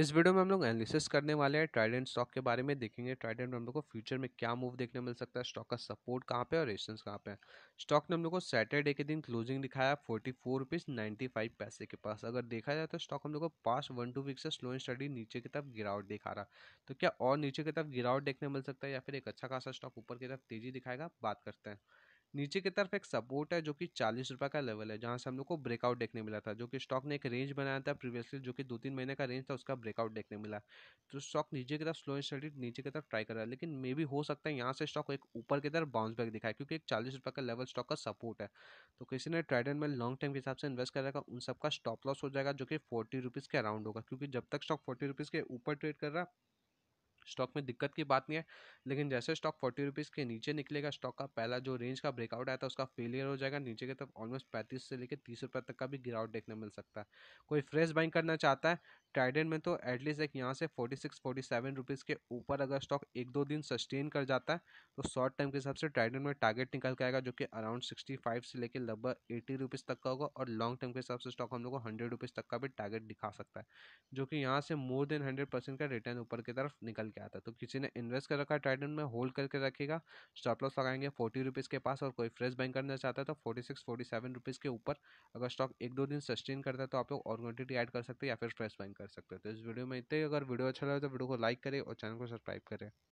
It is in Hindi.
इस वीडियो में हम लोग एनालिसिस करने वाले हैं ट्राइडेंट स्टॉक के बारे में देखेंगे ट्राइडेंट में हम लोग को फ्यूचर में क्या मूव देखने मिल सकता है स्टॉक का सपोर्ट कहाँ पे और रेजिस्टेंस कहाँ पे है स्टॉक ने हम लोग को सैटरडे के दिन क्लोजिंग दिखाया forty four rupees ninety five पैसे के पास अगर देखा जाए तो स्टॉक हम लोग को पास वन टू वीक से स्लो एंड स्टडी नीचे की तरफ गिरावट दिखा रहा तो क्या और नीचे की तरफ गिरावट देखने मिल सकता है या फिर एक अच्छा खासा स्टॉक ऊपर की तरफ तेजी दिखाएगा बात करते हैं नीचे की तरफ एक सपोर्ट है जो कि चालीस रुपये का लेवल है जहां से हम लोग को ब्रेकआउट देखने मिला था जो कि स्टॉक ने एक रेंज बनाया था प्रीवियसली जो कि दो तीन महीने का रेंज था उसका ब्रेकआउट देखने मिला तो स्टॉक नीचे की तरफ स्लो एंड स्टडी नीचे की तरफ ट्राई कर रहा है लेकिन मे भी हो सकता है यहाँ से स्टॉक एक ऊपर की तरफ बाउंस बैक दिखाए क्योंकि एक चालीस रुपये का लेवल स्टॉक का सपोर्ट है तो किसी ने ट्रेडेंट में लॉन्ग टाइम के हिसाब से इन्वेस्ट कर करेगा उन सबका स्टॉप लॉस हो जाएगा जो कि फोर्टी रुपीज़ के अराउंड होगा क्योंकि जब तक स्टॉक फोर्टी रुपीज़ के ऊपर ट्रेड कर रहा है स्टॉक में दिक्कत की बात नहीं है लेकिन जैसे स्टॉक फोर्टी रुपीज़ के नीचे निकलेगा स्टॉक का पहला जो रेंज का ब्रेकआउट आया था उसका फेलियर हो जाएगा नीचे की तरफ ऑलमोस्ट पैंतीस से लेकर तीस रुपये तक का भी गिरावट देखने मिल सकता है कोई फ्रेश बाइंग करना चाहता है ट्राइडेंट में तो एटलीस्ट एक यहाँ से forty six forty seven rupees के ऊपर अगर स्टॉक एक दो दिन सस्टेन कर जाता है तो शॉर्ट टर्म के हिसाब से ट्राइडेंट में टारगेट निकल के आएगा जो कि अराउंड सिक्सटी फाइव से लेकर लगभग एटी रुपीज़ तक का होगा और लॉन्ग टर्म के हिसाब से स्टॉक हम लोग को हंड्रेड रुपीज़ तक का भी टारगेट दिखा सकता है जो कि यहाँ से मोर देन हंड्रेड परसेंट का रिटर्न ऊपर की तरफ निकल के आता है तो किसी ने इन्वेस्ट कर रखा है ट्राइडेंट में होल्ड करके रखेगा स्टॉप लॉस लगाएंगे फोर्टी रुपीज़ के पास और कोई फ्रेश बैंक करना चाहता है तो forty six forty seven rupees के ऊपर अगर स्टॉक एक दो दिन सस्टेन करता है तो आप लोग और क्वान्टिटी एड कर सकते हैं या फिर फ्रेश बैंक कर कर सकते हो तो इस वीडियो में इतना ही अगर वीडियो अच्छा लगा तो वीडियो को लाइक करें और चैनल को सब्सक्राइब करें